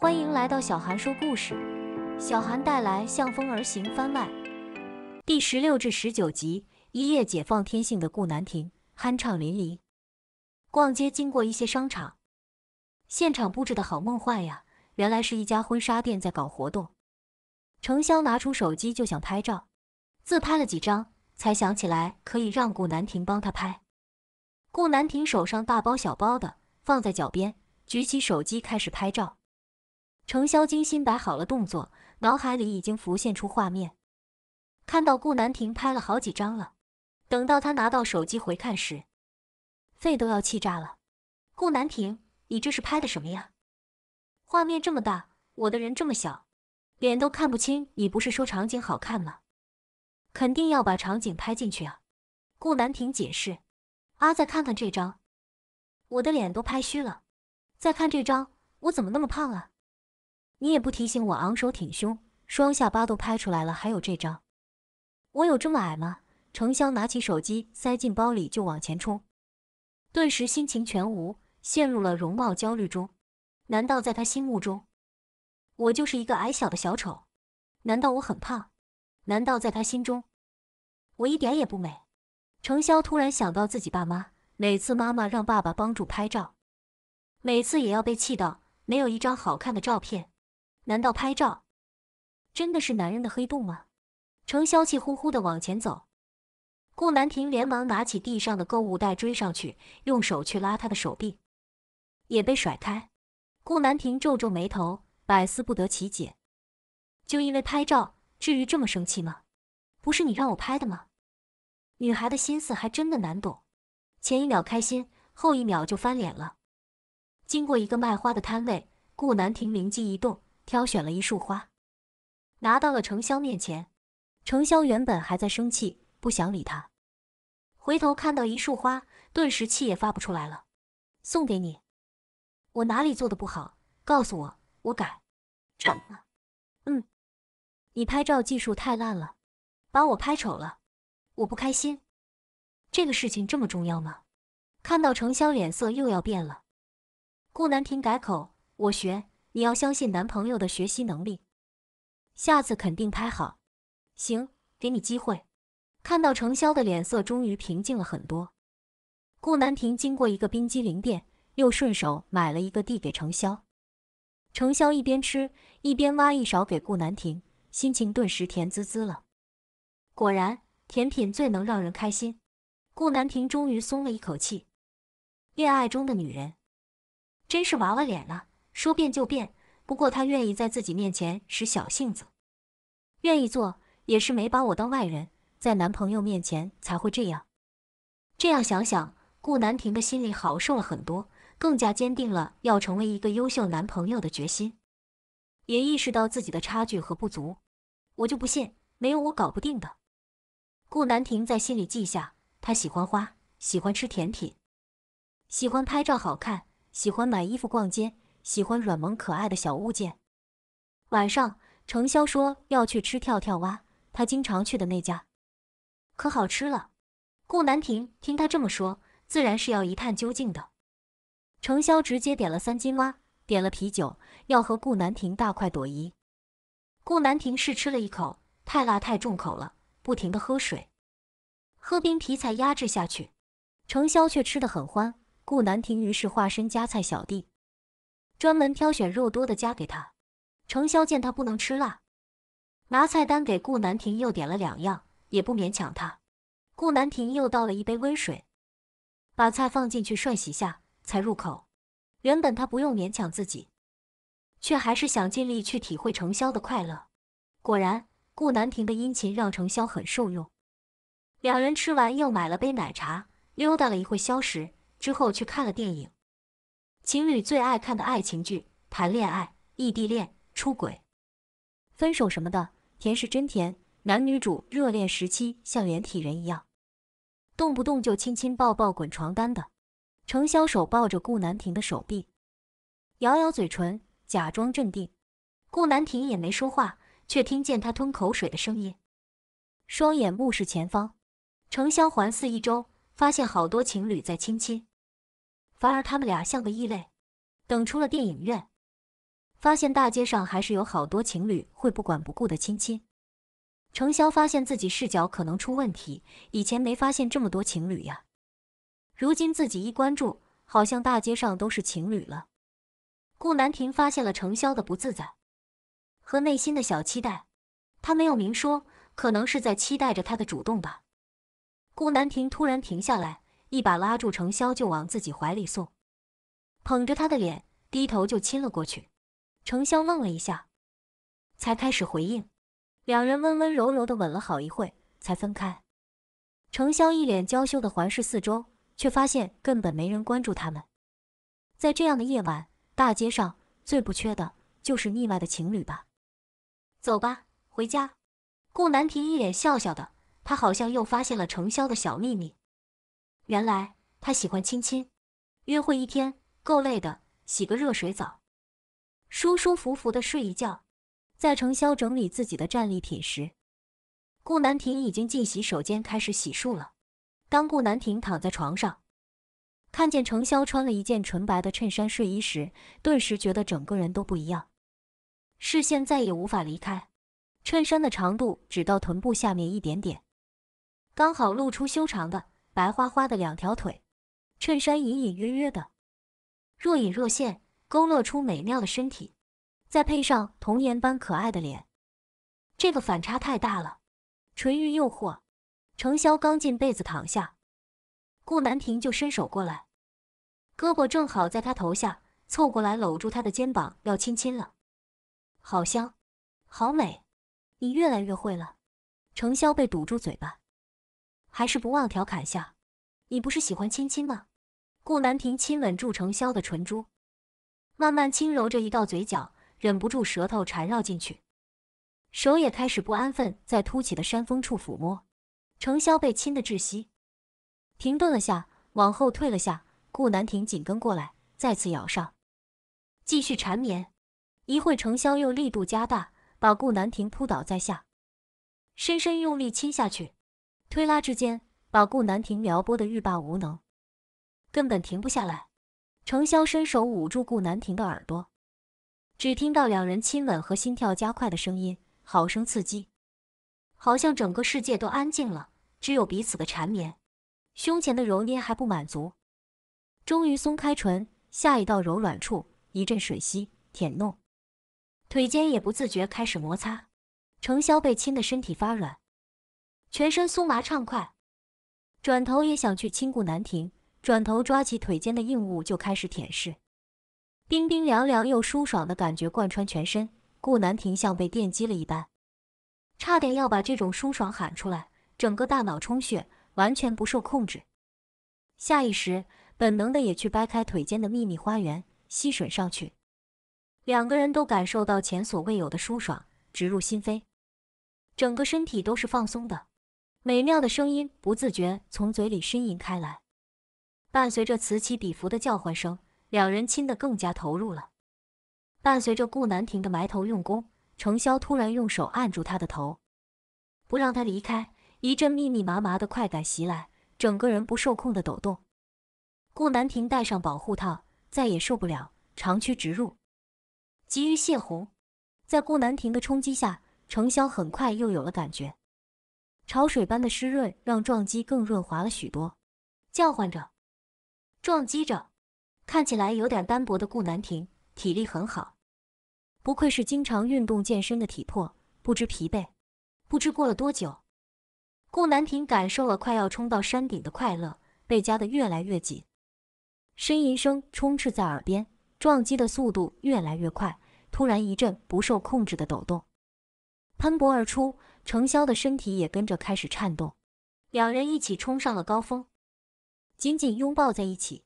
欢迎来到小韩说故事，小韩带来《向风而行》番外第十六至十九集。一夜解放天性的顾南亭，酣畅淋漓。逛街经过一些商场，现场布置的好梦幻呀！原来是一家婚纱店在搞活动。程潇拿出手机就想拍照，自拍了几张，才想起来可以让顾南亭帮他拍。顾南亭手上大包小包的放在脚边，举起手机开始拍照。程潇精心摆好了动作，脑海里已经浮现出画面。看到顾南亭拍了好几张了，等到他拿到手机回看时，肺都要气炸了。顾南亭，你这是拍的什么呀？画面这么大，我的人这么小，脸都看不清。你不是说场景好看吗？肯定要把场景拍进去啊。顾南亭解释：“阿再看看这张，我的脸都拍虚了。再看这张，我怎么那么胖啊？你也不提醒我昂首挺胸，双下巴都拍出来了，还有这张，我有这么矮吗？程潇拿起手机塞进包里就往前冲，顿时心情全无，陷入了容貌焦虑中。难道在他心目中，我就是一个矮小的小丑？难道我很胖？难道在他心中，我一点也不美？程潇突然想到自己爸妈，每次妈妈让爸爸帮助拍照，每次也要被气到没有一张好看的照片。难道拍照真的是男人的黑洞吗？程潇气呼呼的往前走，顾南亭连忙拿起地上的购物袋追上去，用手去拉他的手臂，也被甩开。顾南亭皱皱眉头，百思不得其解。就因为拍照，至于这么生气吗？不是你让我拍的吗？女孩的心思还真的难懂，前一秒开心，后一秒就翻脸了。经过一个卖花的摊位，顾南亭灵机一动。挑选了一束花，拿到了程潇面前。程潇原本还在生气，不想理他，回头看到一束花，顿时气也发不出来了。送给你，我哪里做的不好？告诉我，我改。什么？嗯，你拍照技术太烂了，把我拍丑了，我不开心。这个事情这么重要吗？看到程潇脸色又要变了，顾南亭改口：“我学。”你要相信男朋友的学习能力，下次肯定拍好。行，给你机会。看到程潇的脸色终于平静了很多，顾南亭经过一个冰激凌店，又顺手买了一个递给程潇。程潇一边吃一边挖一勺给顾南亭，心情顿时甜滋滋了。果然，甜品最能让人开心。顾南亭终于松了一口气。恋爱中的女人真是娃娃脸了。说变就变，不过他愿意在自己面前使小性子，愿意做也是没把我当外人，在男朋友面前才会这样。这样想想，顾南亭的心里好受了很多，更加坚定了要成为一个优秀男朋友的决心，也意识到自己的差距和不足。我就不信没有我搞不定的。顾南亭在心里记下：他喜欢花，喜欢吃甜品，喜欢拍照好看，喜欢买衣服逛街。喜欢软萌可爱的小物件。晚上，程潇说要去吃跳跳蛙，他经常去的那家，可好吃了。顾南亭听他这么说，自然是要一探究竟的。程潇直接点了三斤蛙，点了啤酒，要和顾南亭大快朵颐。顾南亭试吃了一口，太辣太重口了，不停的喝水，喝冰啤才压制下去。程潇却吃的很欢，顾南亭于是化身夹菜小弟。专门挑选肉多的夹给他。程潇见他不能吃辣，拿菜单给顾南亭，又点了两样，也不勉强他。顾南亭又倒了一杯温水，把菜放进去涮洗下才入口。原本他不用勉强自己，却还是想尽力去体会程潇的快乐。果然，顾南亭的殷勤让程潇很受用。两人吃完又买了杯奶茶，溜达了一会消食，之后去看了电影。情侣最爱看的爱情剧，谈恋爱、异地恋、出轨、分手什么的，甜是真甜。男女主热恋时期像连体人一样，动不动就亲亲抱抱滚床单的。程潇手抱着顾南亭的手臂，咬咬嘴唇，假装镇定。顾南亭也没说话，却听见他吞口水的声音。双眼目视前方，程潇环视一周，发现好多情侣在亲亲。反而他们俩像个异类。等出了电影院，发现大街上还是有好多情侣会不管不顾的亲亲。程潇发现自己视角可能出问题，以前没发现这么多情侣呀，如今自己一关注，好像大街上都是情侣了。顾南亭发现了程潇的不自在和内心的小期待，他没有明说，可能是在期待着他的主动吧。顾南亭突然停下来。一把拉住程潇就往自己怀里送，捧着他的脸，低头就亲了过去。程潇愣了一下，才开始回应。两人温温柔柔的吻了好一会才分开。程潇一脸娇羞的环视四周，却发现根本没人关注他们。在这样的夜晚，大街上最不缺的就是腻歪的情侣吧。走吧，回家。顾南亭一脸笑笑的，他好像又发现了程潇的小秘密。原来他喜欢亲亲，约会一天够累的，洗个热水澡，舒舒服服的睡一觉。在程潇整理自己的战利品时，顾南亭已经进洗手间开始洗漱了。当顾南亭躺在床上，看见程潇穿了一件纯白的衬衫睡衣时，顿时觉得整个人都不一样，视线再也无法离开。衬衫的长度只到臀部下面一点点，刚好露出修长的。白花花的两条腿，衬衫隐隐约约的，若隐若现，勾勒出美妙的身体，再配上童颜般可爱的脸，这个反差太大了，纯欲诱惑。程潇刚进被子躺下，顾南亭就伸手过来，胳膊正好在他头下，凑过来搂住他的肩膀，要亲亲了。好香，好美，你越来越会了。程潇被堵住嘴巴。还是不忘调侃下，你不是喜欢亲亲吗？顾南亭亲吻住程潇的唇珠，慢慢轻柔着一道嘴角，忍不住舌头缠绕进去，手也开始不安分，在凸起的山峰处抚摸。程潇被亲得窒息，停顿了下，往后退了下，顾南亭紧跟过来，再次咬上，继续缠绵。一会，程潇又力度加大，把顾南亭扑倒在下，深深用力亲下去。推拉之间，把顾南亭撩拨的欲罢无能，根本停不下来。程潇伸手捂住顾南亭的耳朵，只听到两人亲吻和心跳加快的声音，好生刺激。好像整个世界都安静了，只有彼此的缠绵。胸前的揉捏还不满足，终于松开唇，下一道柔软处一阵吮吸舔弄，腿间也不自觉开始摩擦。程潇被亲的身体发软。全身酥麻畅快，转头也想去亲顾南亭，转头抓起腿间的硬物就开始舔舐，冰冰凉凉又舒爽的感觉贯穿全身，顾南亭像被电击了一般，差点要把这种舒爽喊出来，整个大脑充血，完全不受控制，下意识本能的也去掰开腿间的秘密花园吸吮上去，两个人都感受到前所未有的舒爽，直入心扉，整个身体都是放松的。美妙的声音不自觉从嘴里呻吟开来，伴随着此起彼伏的叫唤声，两人亲得更加投入了。伴随着顾南亭的埋头用功，程潇突然用手按住他的头，不让他离开。一阵密密麻麻的快感袭来，整个人不受控的抖动。顾南亭戴上保护套，再也受不了，长驱直入，急于泄洪。在顾南亭的冲击下，程潇很快又有了感觉。潮水般的湿润让撞击更润滑了许多，叫唤着，撞击着，看起来有点单薄的顾南亭体力很好，不愧是经常运动健身的体魄，不知疲惫。不知过了多久，顾南亭感受了快要冲到山顶的快乐，被夹得越来越紧，呻吟声充斥在耳边，撞击的速度越来越快，突然一阵不受控制的抖动。喷薄而出，程潇的身体也跟着开始颤动，两人一起冲上了高峰，紧紧拥抱在一起。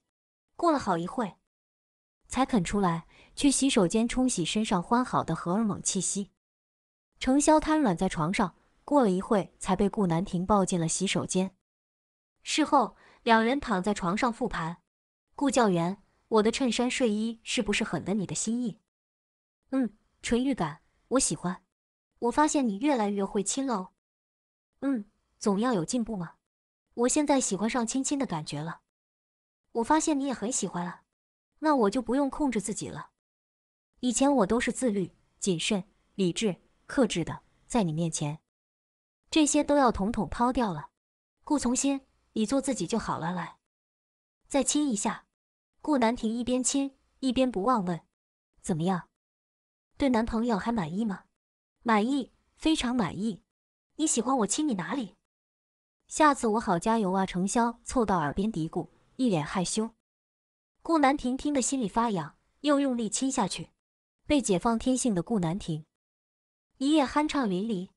过了好一会才肯出来去洗手间冲洗身上欢好的荷尔蒙气息。程潇瘫软在床上，过了一会才被顾南亭抱进了洗手间。事后，两人躺在床上复盘：“顾教员，我的衬衫睡衣是不是很得你的心意？”“嗯，纯欲感，我喜欢。”我发现你越来越会亲了，嗯，总要有进步嘛。我现在喜欢上亲亲的感觉了。我发现你也很喜欢啊，那我就不用控制自己了。以前我都是自律、谨慎、理智、克制的，在你面前，这些都要统统抛掉了。顾从心，你做自己就好了来。再亲一下。顾南亭一边亲一边不忘问：“怎么样？对男朋友还满意吗？”满意，非常满意。你喜欢我亲你哪里？下次我好加油啊！程潇凑到耳边嘀咕，一脸害羞。顾南亭听得心里发痒，又用力亲下去。被解放天性的顾南亭，一夜酣畅淋漓。